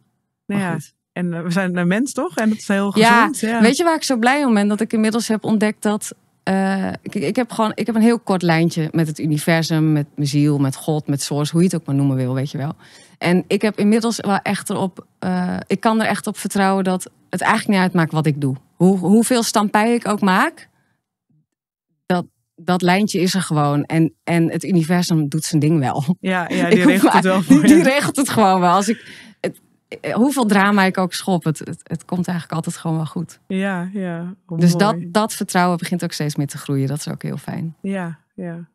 Nou ja. En eh, we zijn een mens, toch? En dat is heel gezond. Ja, weet je waar ik zo blij om ben? Dat ik inmiddels heb ontdekt dat... Eh, ik, ik, heb gewoon ik heb een heel kort lijntje met het universum, met mijn ziel, met God, met Source, hoe je het ook maar noemen wil, weet je wel. En ik heb inmiddels wel echt erop, eh, ik kan er echt op vertrouwen dat het eigenlijk niet uitmaakt wat ik doe. Hoe, hoeveel stampij ik ook maak, dat, dat lijntje is er gewoon. En, en het universum doet zijn ding wel. Ja, ja die regelt het wel voor die regelt het gewoon wel. Als ik eh, hoeveel drama ik ook schop, het, het, het, komt eigenlijk altijd gewoon wel goed. Ja, ja. Oh, dus dat, dat vertrouwen begint ook steeds meer te groeien. Dat is ook heel fijn. Ja, ja.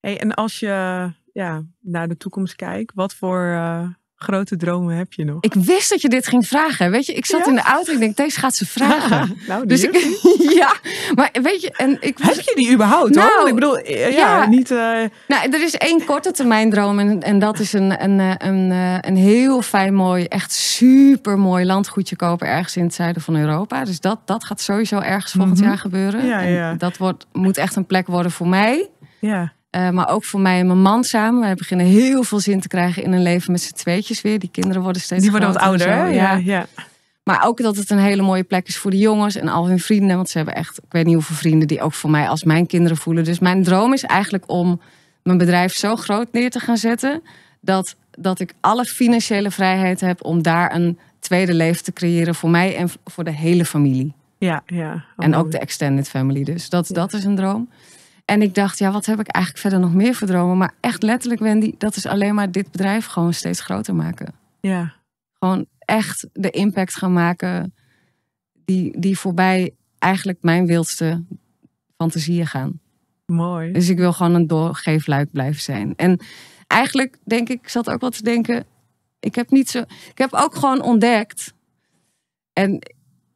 Hey, en als je ja, naar de toekomst kijkt, wat voor eh, grote dromen heb je nog? Ik wist dat je dit ging vragen. Weet je, ik zat in de auto en ik denk, deze gaat ze vragen. nou, dus ik, ja, maar weet je, en ik heb je die überhaupt? Nou, hoor? ik bedoel, eh, ja, niet. Uh... Nou, er is één korte termijn droom en, en dat is een, een, eh, een, een, een heel fijn, mooi, echt super mooi landgoedje kopen ergens in het zuiden van Europa. Dus dat, dat gaat sowieso ergens volgend mhm. jaar gebeuren. Ja, en dat wordt, moet echt een plek worden voor mij. Ja. Eh, maar ook voor mij en mijn man samen. Wij beginnen heel veel zin te krijgen in een leven met z'n tweetjes weer. Die kinderen worden steeds Die worden wat ouder, zo, ja. ja. Maar ook dat het een hele mooie plek is voor de jongens en al hun vrienden. Want ze hebben echt, ik weet niet hoeveel vrienden die ook voor mij als mijn kinderen voelen. Dus mijn droom is eigenlijk om mijn bedrijf zo groot neer te gaan zetten. Dat, dat ik alle financiële vrijheid heb om daar een tweede leven te creëren voor mij en voor de hele familie. Ja, ja. Oh, en ook de extended family. Dus dat, dat is een droom. En ik dacht, ja, wat heb ik eigenlijk verder nog meer voor dromen? Maar echt letterlijk, Wendy, dat is alleen maar dit bedrijf gewoon steeds groter maken. Ja. Gewoon echt de impact gaan maken die, die voorbij eigenlijk mijn wildste fantasieën gaan. Mooi. Dus ik wil gewoon een doorgeefluik blijven zijn. En eigenlijk denk ik, ik zat ook wat te denken. Ik heb niet zo. Ik heb ook gewoon ontdekt. En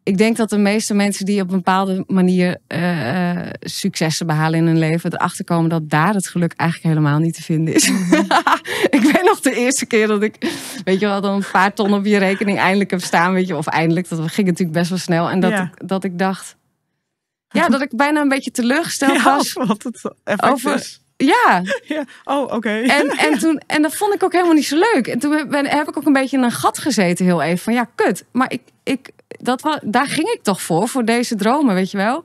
ik denk dat de meeste mensen die op een bepaalde manier eh, eh, successen behalen in hun leven, erachter komen dat daar het geluk eigenlijk helemaal niet te vinden is. Mhm. ik weet nog de eerste keer dat ik, weet je wel, dan een paar ton op je rekening eindelijk heb staan, weet je, of eindelijk, dat ging natuurlijk best wel snel. En dat, ik, dat ik dacht, ja, dat ik bijna een beetje teleurgesteld ja, was. Wat het even over, Ja. ja. Oh, oké. En, en, toen, en dat vond ik ook helemaal niet zo leuk. En toen ben, heb ik ook een beetje in een gat gezeten, heel even. Van ja, kut. Maar ik, ik, dat, daar ging ik toch voor, voor deze dromen, weet je wel.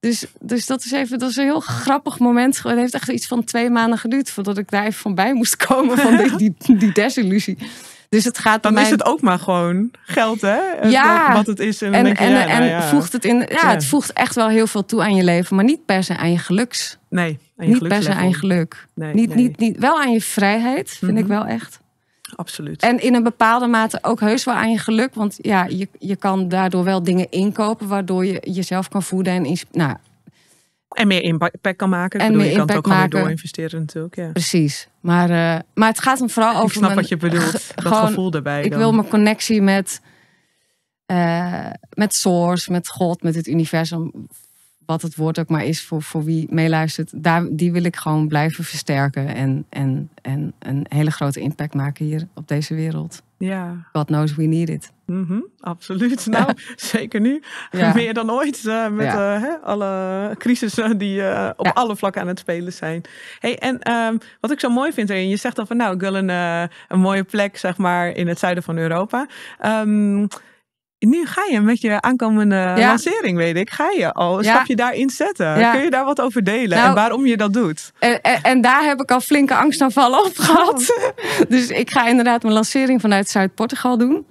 Dus, dus dat is even, dat is een heel grappig moment. Het heeft echt iets van twee maanden geduurd voordat ik daar even van bij moest komen van die, die, die desillusie. Dus het gaat dan is het ook maar gewoon geld, hè? Ja. Wat het is. En, en, je, en, nou voegt het in. Ja, het voegt echt wel heel veel toe aan je leven, maar niet per se aan je geluks. Nee. Aan je niet per se aan je geluk. Nee, niet, Niet, niet, wel aan je vrijheid, vind ik mhm. wel echt absoluut. En in een bepaalde mate ook heus wel aan je geluk. Want ja, je, je kan daardoor wel dingen inkopen waardoor je jezelf kan voeden en nou, en meer impact kan maken. en meer je impact kan het ook maken. gewoon door investeren natuurlijk. Ja. Precies. Maar, eh, maar het gaat hem vooral over. Ik snap wat je bedoelt. Dat gevoel daarbij. Ik wil mijn connectie met, eh, met Source, met God, met het universum wat het woord ook maar is voor, voor wie meeluistert, daar, die wil ik gewoon blijven versterken en, en, en een hele grote impact maken hier op deze wereld. Ja. God knows we need it. Mhm, absoluut. Nou, zeker nu. Meer dan ooit eh, met eh, alle crisissen die eh, op alle vlakken aan het spelen zijn. Hey, en ehm, wat ik zo mooi vind, erin, je zegt dan van nou, ik wil een, een mooie plek zeg maar in het zuiden van Europa. Ehm, nu ga je met je aankomende lancering, weet ik, ga je al een ja. stapje daarin zetten. Kun je daar wat over delen nou, en waarom je dat doet? En, en, en, daar heb ik al flinke angstaanvallen op oh. gehad. dus ik ga inderdaad mijn lancering vanuit Zuid-Portugal doen.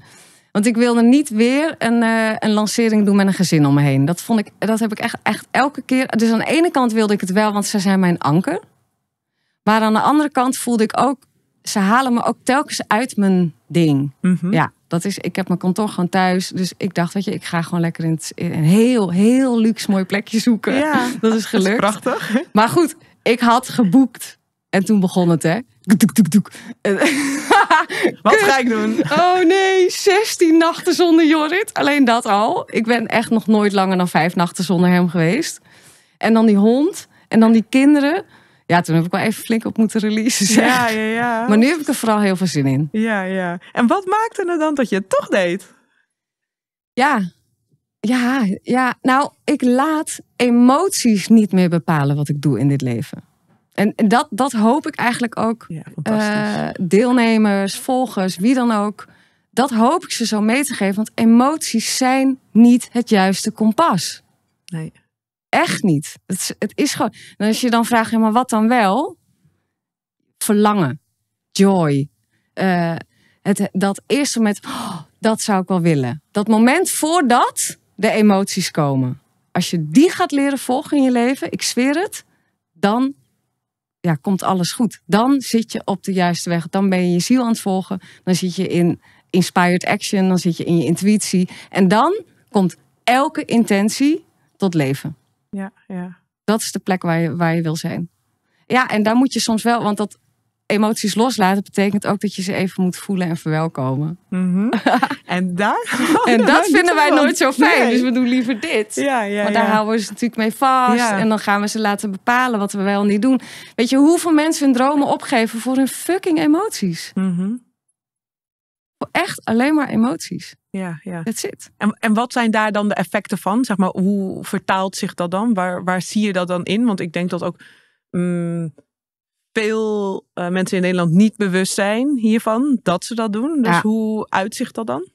Want ik wilde niet weer een, eh, een lancering doen met een gezin om me heen. Dat, vond ik, dat heb ik echt, echt elke keer. Dus aan de ene kant wilde ik het wel, want ze zijn mijn anker. Maar aan de andere kant voelde ik ook, ze halen me ook telkens uit mijn ding. Mhm. Ja. Dat is, ik heb mijn kantoor gewoon thuis. Dus ik dacht, weet je, ik ga gewoon lekker in, een heel, heel luxe mooi plekje zoeken. Ja, dat is gelukt. prachtig. Maar goed, ik had geboekt. En toen begon het, hè. Doek, doek, doek. Wat ga ik doen? Oh nee, 16 nachten zonder Jorrit. Alleen dat al. Ik ben echt nog nooit langer dan vijf nachten zonder hem geweest. En dan die hond. En dan die kinderen. Ja, toen heb ik wel even flink op moeten releasen. Ja, ja, ja. Maar nu heb ik er vooral heel veel zin in. Ja, ja. En wat maakte er dan dat je het toch deed? Ja, ja, ja. Nou, ik laat emoties niet meer bepalen wat ik doe in dit leven. En, dat, dat hoop ik eigenlijk ook. Ja, uh, deelnemers, volgers, wie dan ook. Dat hoop ik ze zo mee te geven. Want emoties zijn niet het juiste kompas. Nee. Echt niet. Het is, het is gewoon. als je dan vraagt, ja, maar wat dan wel? Verlangen, joy. Eh, het, dat eerste moment, oh, dat zou ik wel willen. Dat moment voordat de emoties komen. Als je die gaat leren volgen in je leven, ik zweer het, dan ja, komt alles goed. Dan zit je op de juiste weg. Dan ben je je ziel aan het volgen. Dan zit je in inspired action. Dan zit je in je intuïtie. En dan komt elke intentie tot leven ja, ja. Dat is de plek waar je, waar je wil zijn. Ja, en daar moet je soms wel, want dat emoties loslaten betekent ook dat je ze even moet voelen en verwelkomen. Mhm. en daar? en dat, vinden wij nooit zo fijn, dus we doen liever dit. Ja, ja, maar daar houden we ze natuurlijk mee vast en dan gaan we ze laten bepalen wat we wel niet doen. Weet je hoeveel mensen hun dromen opgeven voor hun fucking emoties? Mhm. Echt alleen maar emoties. Ja, ja. That's zit. En, en wat zijn daar dan de effecten van? Zeg maar, hoe vertaalt zich dat dan? Waar, waar zie je dat dan in? Want ik denk dat ook mm, veel eh, mensen in Nederland niet bewust zijn hiervan dat ze dat doen. Dus hoe uitzicht dat dan?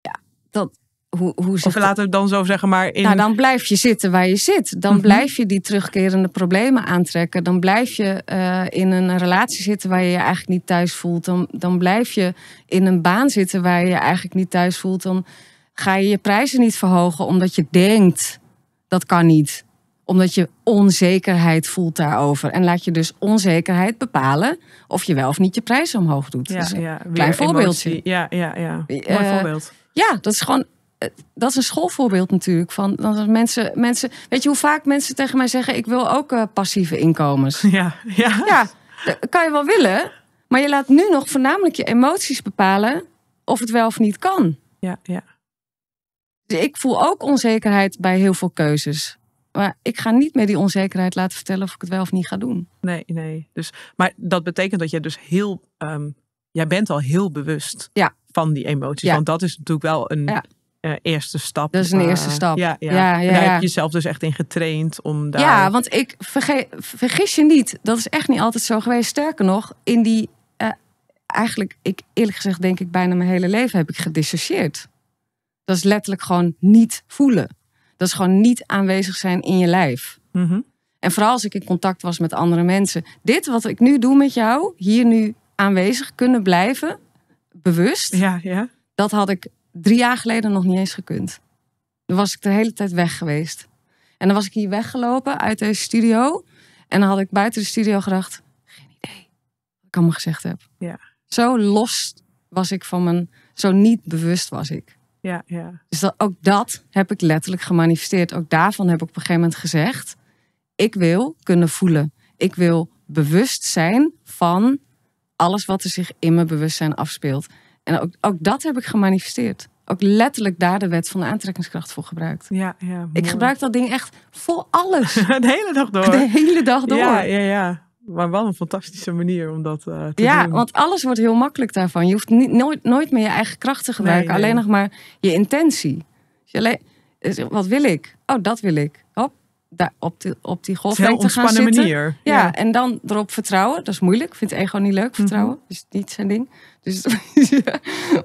Ja, dat hoe, hoe of laten het dan zo zeggen, maar in... Nou, dan blijf je zitten waar je zit. Dan mhm. blijf je die terugkerende problemen aantrekken. Dan blijf je eh, in een relatie zitten waar je je eigenlijk niet thuis voelt. Dan, dan blijf je in een baan zitten waar je je eigenlijk niet thuis voelt. Dan ga je je prijzen niet verhogen omdat je denkt dat kan niet. Omdat je onzekerheid voelt daarover. En laat je dus onzekerheid bepalen of je wel of niet je prijzen omhoog doet. Ja, ja, klein voorbeeldje. Emotie. Ja, ja, ja. Eh, voorbeeld. Ja, dat is gewoon eh, dat is een schoolvoorbeeld natuurlijk. Van, dat mensen, mensen, weet je hoe vaak mensen tegen mij zeggen: Ik wil ook eh, passieve inkomens? Ja, ja. ja, dat kan je wel willen, maar je laat nu nog voornamelijk je emoties bepalen of het wel of niet kan. Ja, ja. Dus ik voel ook onzekerheid bij heel veel keuzes. Maar ik ga niet meer die onzekerheid laten vertellen of ik het wel of niet ga doen. Nee, nee. Dus, maar dat betekent dat je dus heel. Ehm, jij bent al heel bewust van die emoties. Want dat is natuurlijk wel een. Eh, eerste stap. Dat is een eerste eh, stap. Ja, ja. ja, daar heb je jezelf dus echt in getraind om daar... Ja, want ik verge vergis je niet, dat is echt niet altijd zo geweest. Sterker nog, in die... Eh, eigenlijk, ik, eerlijk gezegd denk ik bijna mijn hele leven heb ik gedissocieerd. Dat is letterlijk gewoon niet voelen. Dat is gewoon niet aanwezig zijn in je lijf. Mhm. En vooral als ik in contact was met andere mensen. Dit wat ik nu doe met jou, hier nu aanwezig kunnen blijven, bewust. Ja, ja. Dat had ik drie jaar geleden nog niet eens gekund. Dan was ik de hele tijd weg geweest. En dan was ik hier weggelopen uit deze studio. En dan had ik buiten de studio gedacht: geen idee wat ik allemaal gezegd heb. Ja. Zo los was ik van mijn. Zo niet bewust was ik. Ja, ja. Dus dat, ook dat heb ik letterlijk gemanifesteerd. Ook daarvan heb ik op een gegeven moment gezegd: ik wil kunnen voelen. Ik wil bewust zijn van alles wat er zich in mijn bewustzijn afspeelt. En ook, ook dat heb ik gemanifesteerd. Ook letterlijk daar de wet van de aantrekkingskracht voor gebruikt. Ja, ja, ik gebruik dat ding echt voor alles. de hele dag door. De hele dag door. Ja, ja, ja. Maar wel een fantastische manier om dat eh, te ja, doen. Ja, want alles wordt heel makkelijk daarvan. Je hoeft nooit, nooit meer je eigen kracht te gebruiken. Alleen nog maar je intentie. alleen, dus wat wil ik? Oh, dat wil ik. Hop, op, die, op die gaan zitten. manier. Ja, en dan erop vertrouwen. Dat is moeilijk. Ik vind Vindt ego niet leuk, mhm. vertrouwen. is niet zijn ding. Dus,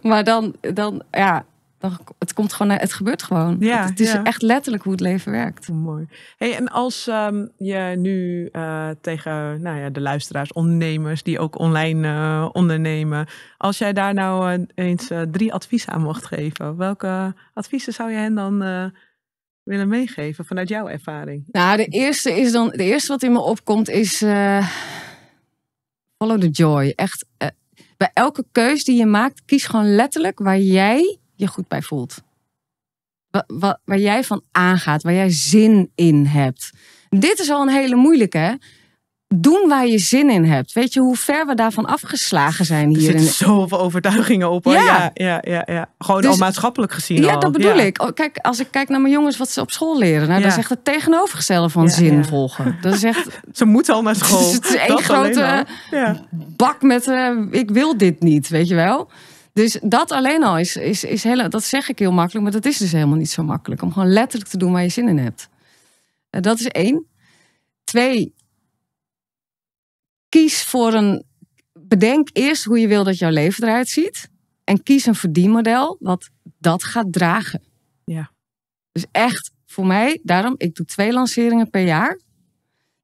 Maar dan, dan, ja, dan, het, komt gewoon, het gebeurt gewoon. Ja, het is echt letterlijk hoe het leven werkt. Oh, mooi. Hey, en als ehm, je nu eh, tegen nou ja, de luisteraars, ondernemers die ook online eh, ondernemen. Als jij daar nou eh, eens drie adviezen aan mocht geven. Welke adviezen zou je hen dan willen meegeven vanuit jouw ervaring? Nou, de eerste, is dan, de eerste wat in me opkomt is eh, follow the joy. Echt, eh, bij elke keus die je maakt, kies gewoon letterlijk waar jij je goed bij voelt. Waar, waar jij van aangaat, waar jij zin in hebt. Dit is al een hele moeilijke doen waar je zin in hebt. Weet je hoe ver we daarvan afgeslagen zijn hier? Er zitten zoveel overtuigingen op. Ja. ja. ja, ja, Gewoon dus- al maatschappelijk gezien. Ja, dat bedoel ik. Oh, kijk, als ik kijk naar mijn jongens wat ze op school leren, nou, zegt dat het tegenovergestelde van zin volgen. Dat is echt. ze moeten al naar school. het is één grote bak met eh, ik wil dit niet, weet je wel? Dus dat alleen al is, is, is heel, dat zeg ik heel makkelijk, maar dat is dus helemaal niet zo makkelijk. Om gewoon letterlijk te doen waar je zin in hebt. Eh, dat is één. Twee, kies voor een. Bedenk eerst hoe je wil dat jouw leven eruit ziet. En kies een verdienmodel wat dat gaat dragen. Ja. Dus echt, voor mij, daarom, ik doe twee lanceringen per jaar.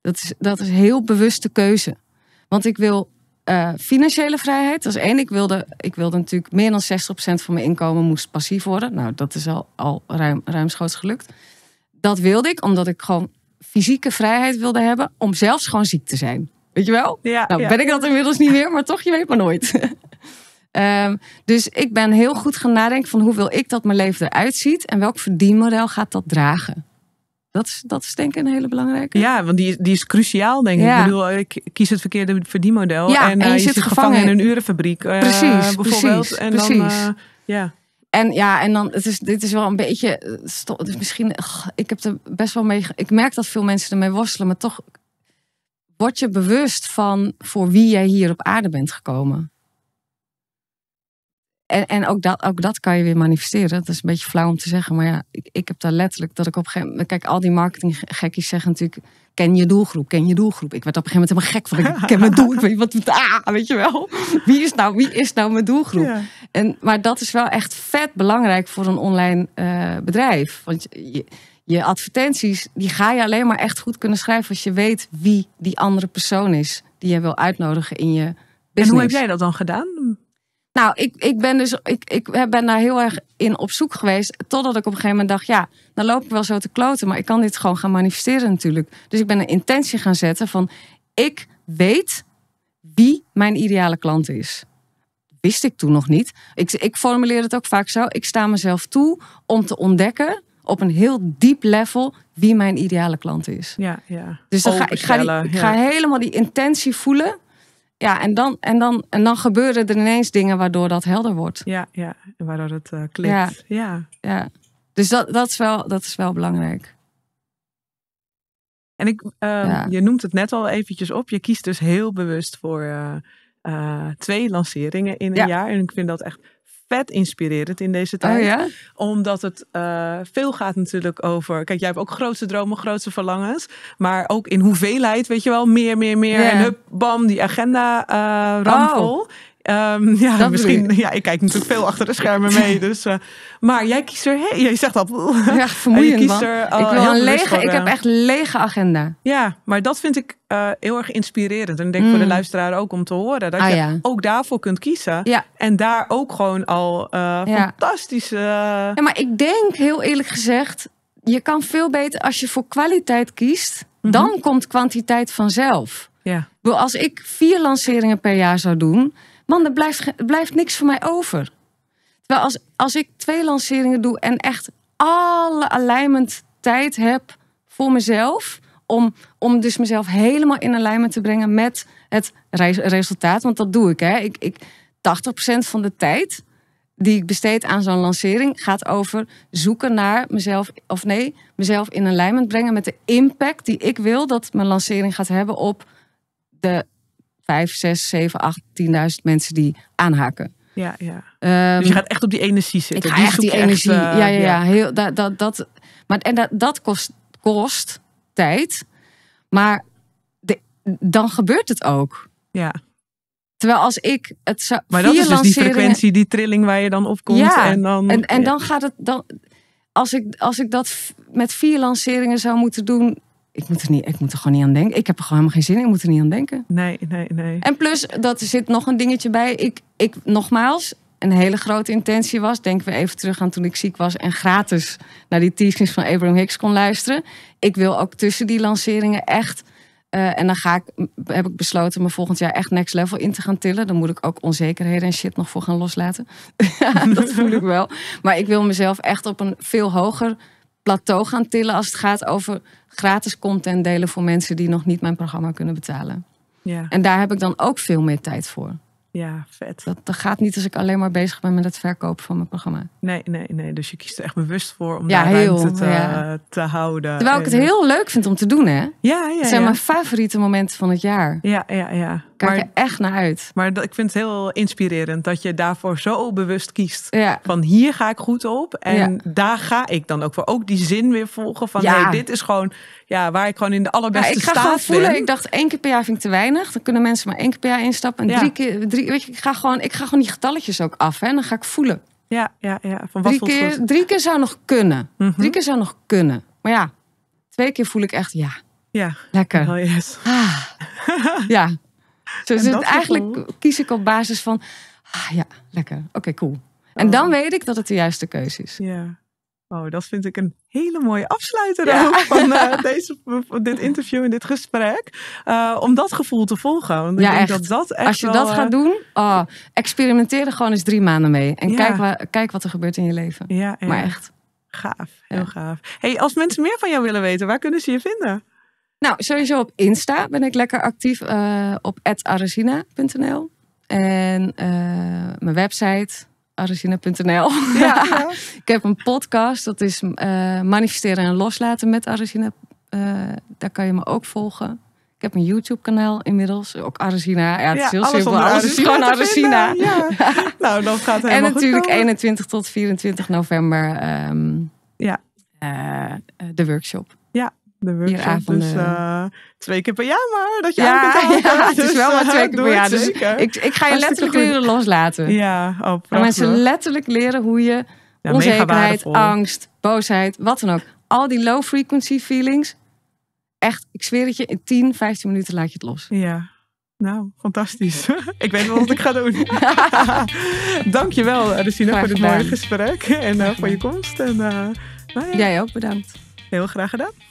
Dat is, dat is heel bewuste keuze. Want ik wil eh, financiële vrijheid. Dat is één. Ik wilde, ik wilde natuurlijk meer dan 60% van mijn inkomen moest passief worden. Nou, dat is al, al ruim, ruimschoots gelukt. Dat wilde ik, omdat ik gewoon fysieke vrijheid wilde hebben om zelfs gewoon ziek te zijn. Weet je wel? Ja, nou, ben ik dat inmiddels niet meer, maar toch, je weet maar nooit. Ehm, dus ik ben heel goed gaan nadenken van hoe wil ik dat mijn leven eruit ziet en welk verdienmodel gaat dat dragen. Dat is, dat is denk ik een hele belangrijke. Ja, want die, die is cruciaal, denk ik. Ja. Ik bedoel, ik kies het verkeerde verdienmodel. Ja, en, en je, eh, zit, gevangen, in een urenfabriek. Eh, precies, bijvoorbeeld. Precies, en precies. Dan, eh, ja. En ja, en dan, het is, dit is wel een beetje. is misschien, ik heb er best wel mee. Ik merk dat veel mensen ermee worstelen, maar toch Word je bewust van voor wie jij hier op aarde bent gekomen? En, en ook, dat, ook dat kan je weer manifesteren. Dat is een beetje flauw om te zeggen. Maar ja, ik, ik heb daar letterlijk dat ik op een gegeven moment. Kijk, al die marketinggekkies zeggen natuurlijk. Ken je doelgroep, ken je doelgroep. Ik werd op een gegeven moment helemaal gek van. Ik ken mijn doelgroep. Wat, ah, weet je wel. Wie is nou, wie is nou mijn doelgroep? En, maar dat is wel echt vet belangrijk voor een online eh, bedrijf. Want je, je advertenties, die ga je alleen maar echt goed kunnen schrijven als je weet wie die andere persoon is die je wil uitnodigen in je business. En hoe heb jij dat dan gedaan? Nou, ik, ik ben dus ik, ik ben daar heel erg in op zoek geweest. Totdat ik op een gegeven moment dacht, ja, dan nou loop ik wel zo te kloten, maar ik kan dit gewoon gaan manifesteren natuurlijk. Dus ik ben een intentie gaan zetten van ik weet wie mijn ideale klant is. Wist ik toen nog niet. Ik, ik formuleer het ook vaak zo. Ik sta mezelf toe om te ontdekken op een heel diep level wie mijn ideale klant is. Ja, ja. Dus dan ga, ik, ga, die, ik ga helemaal die intentie voelen. Ja, en dan, en, dan, en dan gebeuren er ineens dingen waardoor dat helder wordt. Ja, ja. waardoor het uh, klikt. Ja. ja. Dus dat, dat, is wel, dat is wel belangrijk. En ik, ehm, je noemt het net al eventjes op. Je kiest dus heel bewust voor eh, eh, twee lanceringen in een jaar. En ik vind dat echt vet inspirerend in deze oh tijd. Omdat het eh, veel gaat natuurlijk over. Kijk, jij hebt ook grootste dromen, grootste verlangens. Maar ook in hoeveelheid, weet je wel, meer, meer, meer. En hup, bam, die agenda uh, Ehm, ja, misschien. Ja, ik kijk natuurlijk veel achter de schermen mee. Dus, eh, maar jij kiest er. Hey, je zegt dat. Ja, vermoeiend. Man. Er, eh, ik wil een lege. ik heb eh, echt lege agenda. Ja, maar dat vind ik heel erg inspirerend. En ik denk voor de mm. luisteraar ook om te horen. Dat ah, je ook daarvoor kunt kiezen. Ja. En daar ook gewoon al ja. fantastische. Ja, maar ik denk heel eerlijk gezegd. Je kan veel beter als je voor kwaliteit kiest. Mhm. Dan komt kwantiteit vanzelf. Ja. Als ik vier lanceringen per jaar zou doen man, er blijft, blijft niks voor mij over. Terwijl als, als ik twee lanceringen doe en echt alle alignment tijd heb voor mezelf. Om, om dus mezelf helemaal in alignment te brengen met het resultaat. Want dat doe ik. Hè. ik, ik 80% van de tijd die ik besteed aan zo'n lancering gaat over zoeken naar mezelf, of nee, mezelf in alignment brengen met de impact die ik wil dat mijn lancering gaat hebben op de vijf, zes, zeven, acht, tienduizend mensen die aanhaken. Ja, ja. Ehm, dus je gaat echt op die energie zitten. Ik ga echt die energie. Eh, ja, ja, ja. Heel, dat, dat, dat, maar, en dat, dat kost, kost tijd. Maar de, dan gebeurt het ook. Ja. Terwijl als ik het zou. Maar dat is dus die frequentie, die trilling waar je dan op komt. Ja, en dan, en, en dan gaat het. Dan, als, ik, als ik dat met vier lanceringen zou moeten doen, ik moet, er niet, ik moet er gewoon niet aan denken. Ik heb er gewoon helemaal geen zin in. Ik moet er niet aan denken. Nee, nee, nee. En plus, dat zit nog een dingetje bij. Ik, ik nogmaals, een hele grote intentie was. Denken we even terug aan toen ik ziek was en gratis naar die teachings van Abraham Hicks kon luisteren. Ik wil ook tussen die lanceringen echt. Eh, en dan ga ik, heb ik besloten me volgend jaar echt next level in te gaan tillen. Dan moet ik ook onzekerheden en shit nog voor gaan loslaten. dat voel ik wel. Maar ik wil mezelf echt op een veel hoger plateau gaan tillen als het gaat over gratis content delen voor mensen die nog niet mijn programma kunnen betalen. Ja. En daar heb ik dan ook veel meer tijd voor. Ja, vet. Dat, gaat niet als ik alleen maar bezig ben met het verkopen van mijn programma. Nee, nee, nee. Dus je kiest er echt bewust voor om ja, daar heel, ruimte te, te houden. Terwijl ik het heel leuk vind om te doen, hè? Ja, ja. Het zijn ja. mijn favoriete momenten van het jaar. Ja, ja, ja kijk maar, er echt naar uit. Maar ik vind het heel inspirerend dat je daarvoor zo bewust kiest. Van hier ga ik goed op en daar ga ik dan ook voor. Ook die zin weer volgen van hey, dit is gewoon ja, waar ik gewoon in de allerbeste staat Ik ga gewoon voelen. Ik dacht één keer per jaar vind ik te weinig. Dan kunnen mensen maar één keer per jaar instappen. En drie keer, drie, weet je, ik ga gewoon, ik ga gewoon die getalletjes ook af. en dan ga ik voelen. Ja, ja, ja. Van wat drie, keer, drie keer zou nog kunnen. Mhm. Drie keer zou nog kunnen. Maar ja, twee keer voel ik echt ja. Ja. Lekker. Oh yes. Ah. ja, dus het eigenlijk kies ik op basis van, ah ja, lekker, oké, cool. En oh. dan weet ik dat het de juiste keuze is. Ja. Oh, dat vind ik een hele mooie afsluiter van eh, deze, dit interview en dit gesprek. Eh, om dat gevoel te volgen. ja, ik denk Dat dat echt Als je dat eh, gaat doen, oh, experimenteer er gewoon eens drie maanden mee. En kijk, kijk, wat er gebeurt in je leven. Ja, Maar echt. Gaaf, heel gaaf. Hey, als mensen meer van jou willen weten, waar kunnen ze je vinden? Nou, sowieso op Insta ben ik lekker actief uh, op @aresina.nl en eh, mijn website aresina.nl. Ja, ik heb een podcast, dat is eh, manifesteren en loslaten met Aresina. daar kan je me ook volgen. Ik heb een YouTube-kanaal inmiddels, ook Aresina. Ja, het is heel alles simpel. is gewoon Aresina. Ja. nou, dat gaat goed. En natuurlijk 21 tot 24 november ehm, ja. de workshop. Ja, de workshop. Dus eh, twee keer per jaar maar. Dat je ja, aan het is wel maar eh, twee keer dus ik, ik ga je letterlijk leren loslaten. Ja, oh, mensen letterlijk leren hoe je onzekerheid, angst, boosheid, wat dan ook. Al die low frequency feelings. Echt, ik zweer het je, in 10, 15 minuten laat je het los. Ja, nou, fantastisch. ik weet wel wat ik ga doen. Dankjewel, wel. Eh, voor dit mooie gesprek en voor je komst. En, nou Jij ook, bedankt. Heel graag gedaan.